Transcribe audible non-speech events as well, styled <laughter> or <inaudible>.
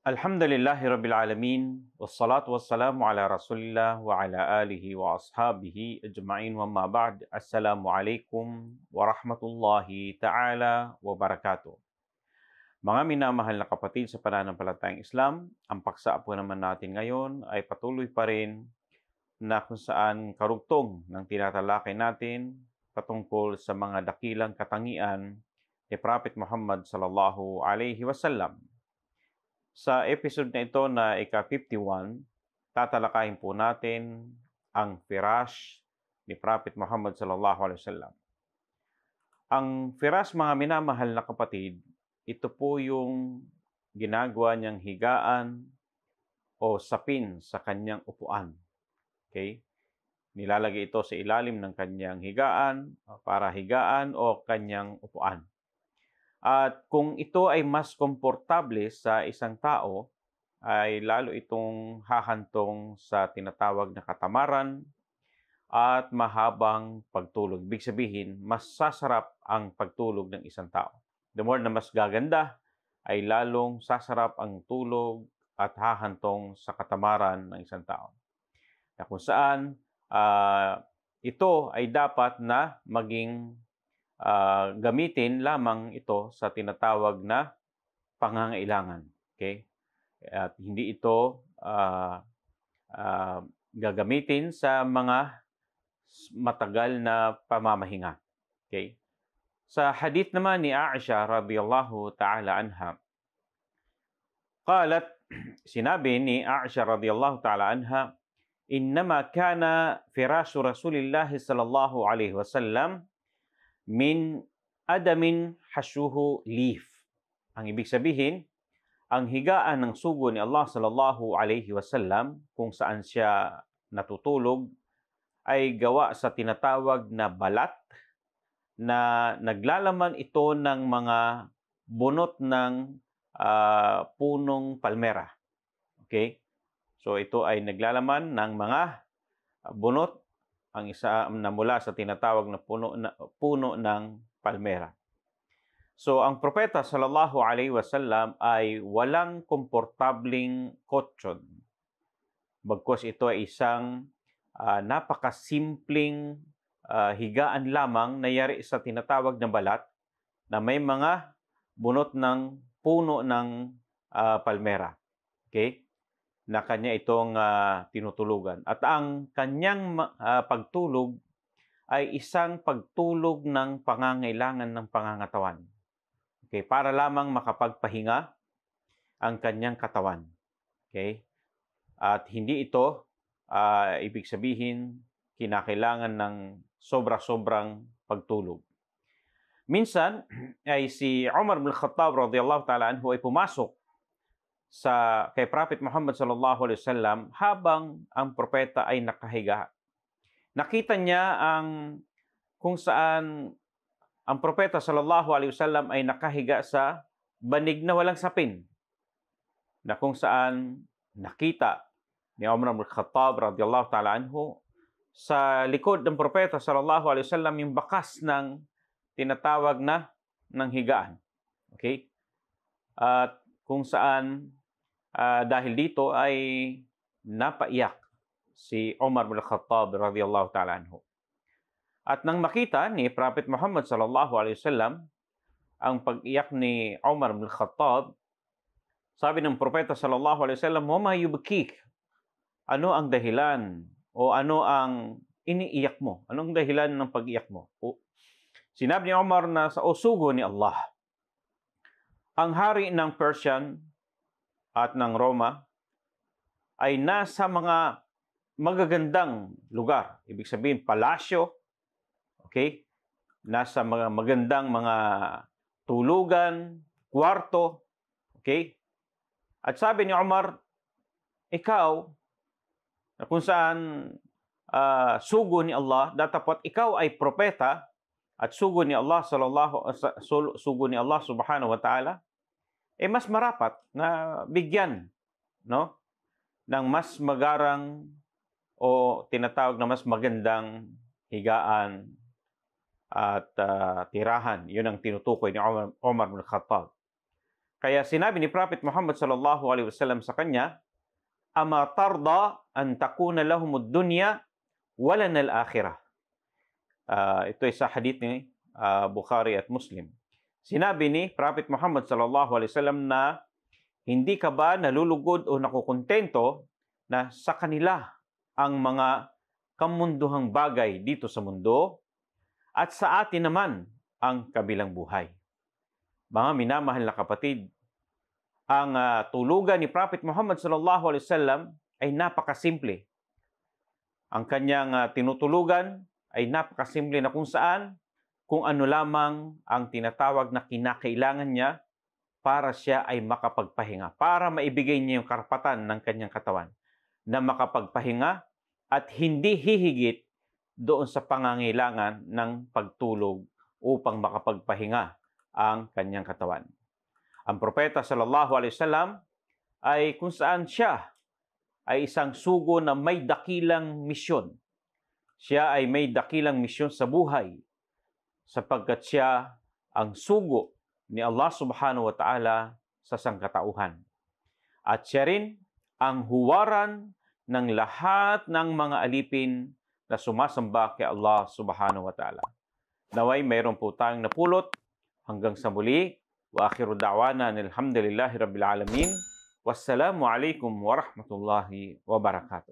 Alhamdulillahi Rabbil Alamin Wassalatu wassalamu ala Rasulillah wa ala alihi wa ashabihi ajma'in wa ma ba'd Assalamu alaikum wa rahmatullahi ta'ala wa barakatuh Mga minamahal na kapatid sa pananampalatayang Islam, ang paksa po naman natin ngayon ay patuloy pa rin na kung saan karugtong ng tinatalakay natin patungkol sa mga dakilang katangian ni Prophet Muhammad sallallahu alaihi wasallam sa episode na ito na ika-51, tatalakayin po natin ang firash ni Prophet Muhammad sallallahu alaihi wasallam. Ang firas mga minamahal na kapatid, ito po yung ginagawa niyang higaan o sapin sa kanyang upuan. Okay? Nilalagay ito sa ilalim ng kanyang higaan, para higaan o kanyang upuan. At kung ito ay mas komportable sa isang tao, ay lalo itong hahantong sa tinatawag na katamaran at mahabang pagtulog. Ibig sabihin, mas sasarap ang pagtulog ng isang tao. The more na mas gaganda, ay lalong sasarap ang tulog at hahantong sa katamaran ng isang tao. Na kung saan uh, ito ay dapat na maging Ah, gamitin lamang ito sa tinatawag na pangangailangan. Okay? At hindi ito uh, uh, gagamitin sa mga matagal na pamamahinga. Okay? Sa hadith naman ni Aisha radhiyallahu ta'ala anha, qalat <clears throat> sinabi ni Aisha radhiyallahu ta'ala anha, innama kana firashu Rasulillahi sallallahu alaihi wasallam min adamin hasuhu leaf. Ang ibig sabihin, ang higaan ng sugo ni Allah sallallahu alaihi wasallam kung saan siya natutulog ay gawa sa tinatawag na balat na naglalaman ito ng mga bunot ng uh, punong palmera. Okay? So ito ay naglalaman ng mga bunot ang isa na mula sa tinatawag na puno, na, puno ng palmera. So ang propeta sallallahu alaihi wasallam ay walang komportabling kotson. Bagkos ito ay isang uh, napakasimpleng uh, higaan lamang na yari sa tinatawag na balat na may mga bunot ng puno ng uh, palmera. Okay? na kanya itong uh, tinutulugan. At ang kanyang uh, pagtulog ay isang pagtulog ng pangangailangan ng pangangatawan. Okay, para lamang makapagpahinga ang kanyang katawan. Okay? At hindi ito uh, ibig sabihin kinakailangan ng sobra-sobrang pagtulog. Minsan ay si Umar bin Khattab radhiyallahu ta'ala anhu ay pumasok sa kay Prophet Muhammad sallallahu alaihi wasallam habang ang propeta ay nakahiga. Nakita niya ang kung saan ang propeta sallallahu alaihi wasallam ay nakahiga sa banig na walang sapin na kung saan nakita ni Umar bin Khattab radhiyallahu ta'ala anhu sa likod ng propeta sallallahu alaihi wasallam yung bakas ng tinatawag na ng higaan. Okay? At kung saan Uh, dahil dito ay napaiyak si Umar bin Khattab radhiyallahu ta'ala anhu. At nang makita ni Prophet Muhammad sallallahu alaihi wasallam ang pag-iyak ni Umar bin Khattab, sabi ng propeta sallallahu alaihi wasallam, "Wa ma yubkik?" Ano ang dahilan o ano ang iniiyak mo? Anong dahilan ng pag-iyak mo? O, sinabi ni Umar na sa usugo ni Allah. Ang hari ng Persian at ng Roma ay nasa mga magagandang lugar. Ibig sabihin, palasyo, okay? Nasa mga magandang mga tulugan, kwarto, okay? At sabi ni Umar, ikaw, na kung saan uh, sugo ni Allah, datapat ikaw ay propeta at sugo ni Allah sallallahu sugo ni Allah subhanahu wa ta'ala eh mas marapat na bigyan no ng mas magarang o tinatawag na mas magandang higaan at uh, tirahan. Yun ang tinutukoy ni Omar, Omar bin Khattab. Kaya sinabi ni Prophet Muhammad sallallahu alaihi wasallam sa kanya, "Ama tarda an takuna lahum ad-dunya wala lana al-akhirah." Uh, ah, ito ay sa hadith ni uh, Bukhari at Muslim. Sinabi ni Prophet Muhammad sallallahu alaihi wasallam na hindi ka ba nalulugod o nakukontento na sa kanila ang mga kamunduhang bagay dito sa mundo at sa atin naman ang kabilang buhay. Mga minamahal na kapatid, ang uh, tulugan ni Prophet Muhammad sallallahu alaihi wasallam ay napakasimple. Ang kanyang uh, tinutulugan ay napakasimple na kung saan kung ano lamang ang tinatawag na kinakailangan niya para siya ay makapagpahinga, para maibigay niya yung karapatan ng kanyang katawan na makapagpahinga at hindi hihigit doon sa pangangailangan ng pagtulog upang makapagpahinga ang kanyang katawan. Ang propeta sallallahu alaihi wasallam ay kung saan siya ay isang sugo na may dakilang misyon. Siya ay may dakilang misyon sa buhay sapagkat siya ang sugo ni Allah subhanahu wa ta'ala sa sangkatauhan. At siya rin ang huwaran ng lahat ng mga alipin na sumasamba kay Allah subhanahu wa ta'ala. Naway mayroon po tayong napulot hanggang sa muli. Wa akhiru da'wana alhamdulillahi rabbil alamin. Wassalamu alaikum wa rahmatullahi wa barakatuh.